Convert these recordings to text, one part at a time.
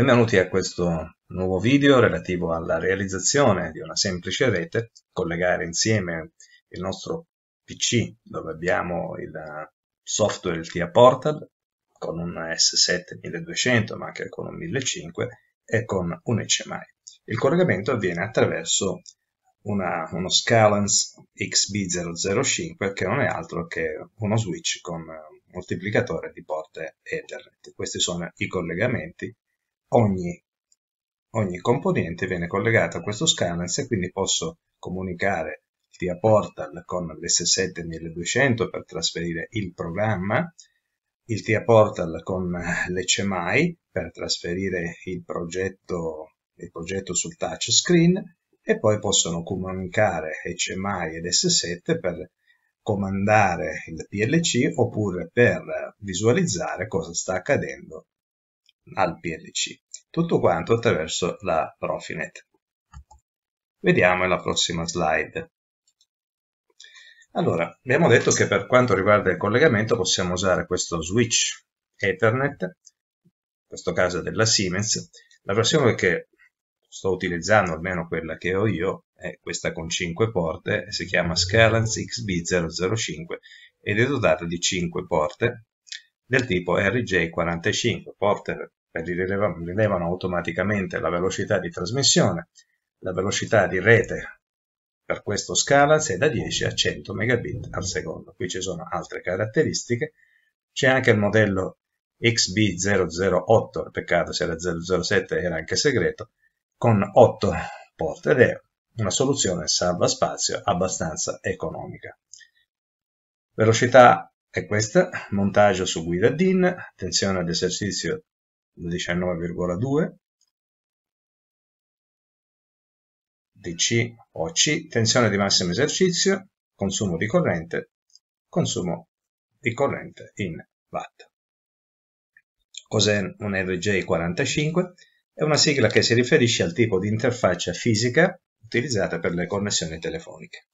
Benvenuti a questo nuovo video relativo alla realizzazione di una semplice rete, collegare insieme il nostro PC dove abbiamo il software il TIA Portal con un S7 1200 ma anche con un 1500 e con un HMI. Il collegamento avviene attraverso una, uno Scalens XB005 che non è altro che uno switch con moltiplicatore di porte Ethernet. Questi sono i collegamenti ogni, ogni componente viene collegata a questo scanner e quindi posso comunicare via portal con l'S7 1200 per trasferire il programma, il TIA portal con l'HMI per trasferire il progetto, il progetto sul touchscreen e poi possono comunicare HMI ed S7 per comandare il PLC oppure per visualizzare cosa sta accadendo al PLC. Tutto quanto attraverso la Profinet. Vediamo la prossima slide. Allora, abbiamo detto che per quanto riguarda il collegamento possiamo usare questo switch Ethernet, in questo caso della Siemens. La versione che sto utilizzando, almeno quella che ho io, è questa con 5 porte, si chiama Scalance XB005 ed è dotata di 5 porte del tipo RJ45, porte rilevano automaticamente la velocità di trasmissione, la velocità di rete per questo scala se da 10 a 100 megabit al secondo. Qui ci sono altre caratteristiche, c'è anche il modello XB008, peccato se era 007 era anche segreto, con 8 porte ed è una soluzione salva spazio abbastanza economica. Velocità è questa, montaggio su guida DIN, attenzione all'esercizio 19,2 DC o C, tensione di massimo esercizio, consumo di corrente, consumo di corrente in Watt. Cos'è un RJ45? È una sigla che si riferisce al tipo di interfaccia fisica utilizzata per le connessioni telefoniche,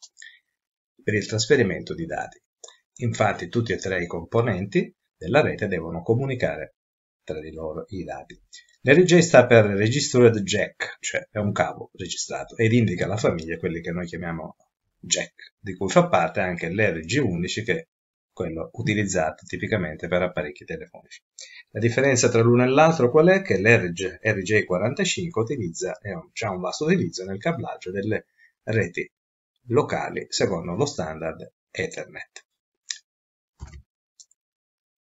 per il trasferimento di dati. Infatti tutti e tre i componenti della rete devono comunicare tra di loro i dati. L'RJ sta per Registered Jack, cioè è un cavo registrato, ed indica alla famiglia quelli che noi chiamiamo Jack, di cui fa parte anche l'RG11 che è quello utilizzato tipicamente per apparecchi telefonici. La differenza tra l'uno e l'altro qual è? Che l'RJ45 utilizza, ha un vasto utilizzo nel cablaggio delle reti locali secondo lo standard Ethernet.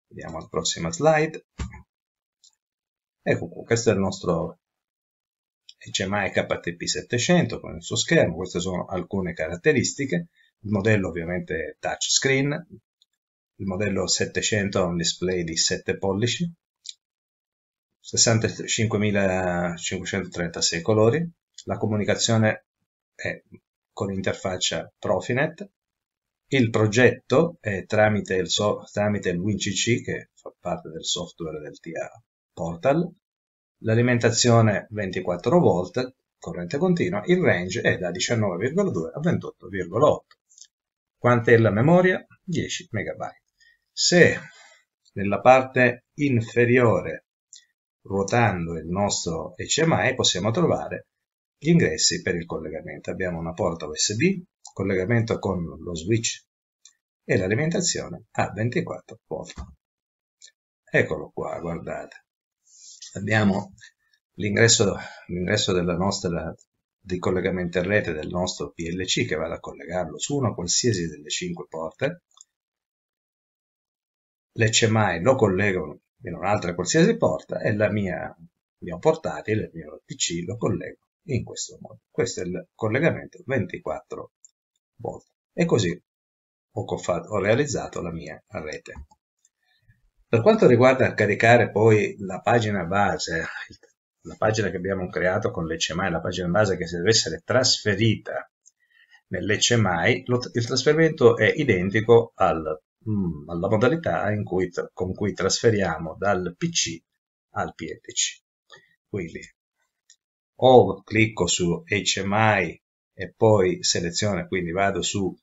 Vediamo la prossima slide. Ecco qua, questo è il nostro HMI KTP 700 con il suo schermo, queste sono alcune caratteristiche, il modello ovviamente è touchscreen, il modello 700 ha un display di 7 pollici, 65.536 colori, la comunicazione è con interfaccia Profinet, il progetto è tramite il, so tramite il WinCC che fa parte del software del TA portal, l'alimentazione 24 volt, corrente continua, il range è da 19,2 a 28,8. Quanta è la memoria? 10 MB. Se nella parte inferiore, ruotando il nostro HMI, possiamo trovare gli ingressi per il collegamento. Abbiamo una porta USB, collegamento con lo switch e l'alimentazione a 24 volt. Eccolo qua, guardate abbiamo l'ingresso, della nostra di collegamento in rete del nostro PLC che vado a collegarlo su una qualsiasi delle 5 porte l'HMI lo collego in un'altra qualsiasi porta e la mia, il mio portatile, il mio PC lo collego in questo modo. Questo è il collegamento 24 volte. E così ho, ho realizzato la mia rete. Per quanto riguarda caricare poi la pagina base, la pagina che abbiamo creato con l'HMI, la pagina base che deve essere trasferita nell'HMI, il trasferimento è identico al, mm, alla modalità cui, con cui trasferiamo dal PC al PLC. Quindi o clicco su HMI e poi seleziono, quindi vado su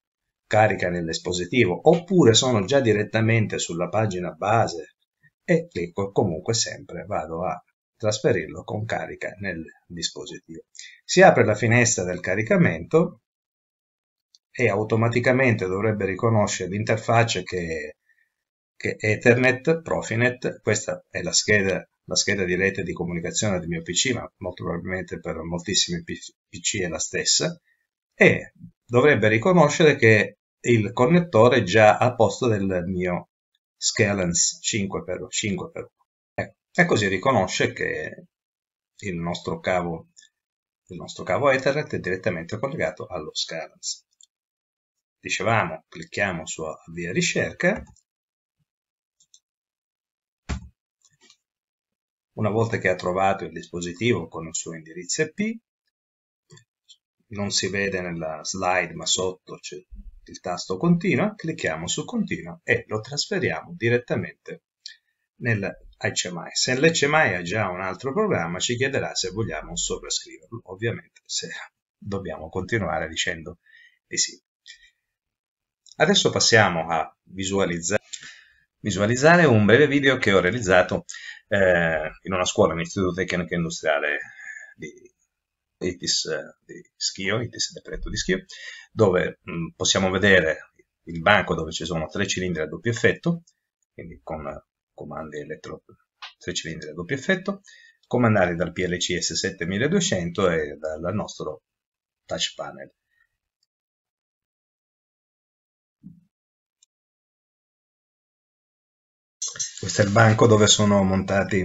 carica nell'espositivo oppure sono già direttamente sulla pagina base e clicco comunque sempre vado a trasferirlo con carica nel dispositivo. Si apre la finestra del caricamento e automaticamente dovrebbe riconoscere l'interfaccia che, che Ethernet, Profinet, questa è la scheda, la scheda di rete di comunicazione del mio PC, ma molto probabilmente per moltissimi PC è la stessa, e dovrebbe riconoscere che il connettore è già al posto del mio scalens 5x5 ecco. e così riconosce che il nostro cavo il nostro cavo Ethernet è direttamente collegato allo scalens dicevamo clicchiamo su avvia ricerca una volta che ha trovato il dispositivo con il suo indirizzo IP non si vede nella slide ma sotto c'è il tasto continua, clicchiamo su continua e lo trasferiamo direttamente nel HMI. Se l'HMI ha già un altro programma ci chiederà se vogliamo sovrascriverlo, ovviamente se dobbiamo continuare dicendo di sì. Adesso passiamo a visualizzare, visualizzare un breve video che ho realizzato eh, in una scuola, un istituto tecnico industriale di ITIS eh, di Schio, ITIS del progetto di Schio, dove mh, mm, possiamo vedere il banco dove ci sono tre cilindri a doppio effetto, quindi con comandi elettro tre cilindri a doppio effetto, comandati dal PLC S7200 e dal nostro touch panel. Questo è il banco dove sono montati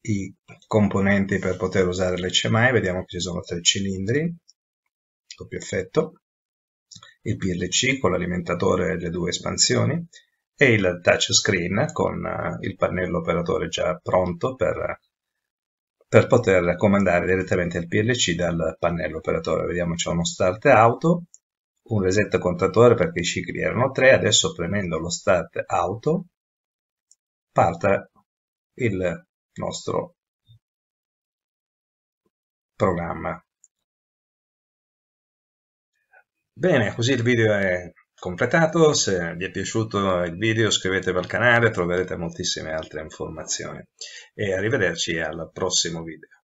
i componenti per poter usare l'HMI, vediamo che ci sono tre cilindri, doppio effetto, il PLC con l'alimentatore e le due espansioni e il touchscreen con eh, il pannello operatore già pronto per, per poter comandare direttamente il PLC dal pannello operatore. Vediamo c'è uno start auto, un reset contatore perché i cicli erano tre, adesso premendo lo start auto parte il nostro programma. Bene, così il video è completato, se vi è piaciuto il video iscrivetevi al canale, troverete moltissime altre informazioni e arrivederci al prossimo video.